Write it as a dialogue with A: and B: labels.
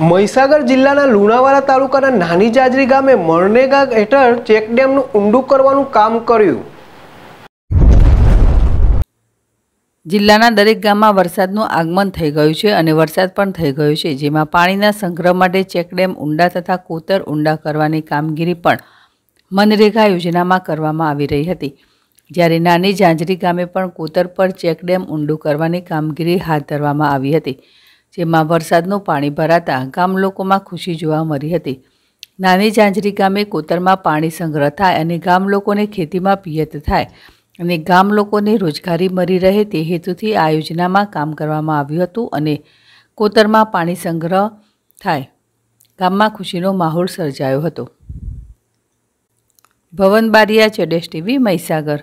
A: મહીસાગર જિલ્લાના લુણાવાડા તાલુકાના નાની જાજરી ગામે મરનેગા હેઠળ ચેકડેમનું ઊંડું કરવાનું કામ કર્યું
B: જિલ્લાના દરેક ગામમાં વરસાદનું આગમન થઈ ગયું છે અને વરસાદ પણ થઈ ગયો છે જેમાં પાણીના સંગ્રહ માટે ચેકડેમ ઊંડા તથા કોતર ઊંડા કરવાની કામગીરી પણ મનરેગા યોજનામાં કરવામાં આવી રહી હતી જ્યારે નાની જાંજરી ગામે પણ કોતર પર ચેકડેમ ઊંડું કરવાની કામગીરી હાથ ધરવામાં આવી હતી જેમાં વરસાદનું પાણી ભરાતા ગામ લોકોમાં ખુશી જોવા મળી હતી નાની ઝાંઝરી ગામે કોતરમાં પાણી સંગ્રહ થાય અને ગામ લોકોને ખેતીમાં પિયત થાય અને ગામ લોકોને રોજગારી મળી રહે તે હેતુથી આ યોજનામાં કામ કરવામાં આવ્યું હતું અને કોતરમાં પાણી સંગ્રહ થાય ગામમાં ખુશીનો માહોલ સર્જાયો હતો ભવન બારિયા ચડેશ ટીવી મહીસાગર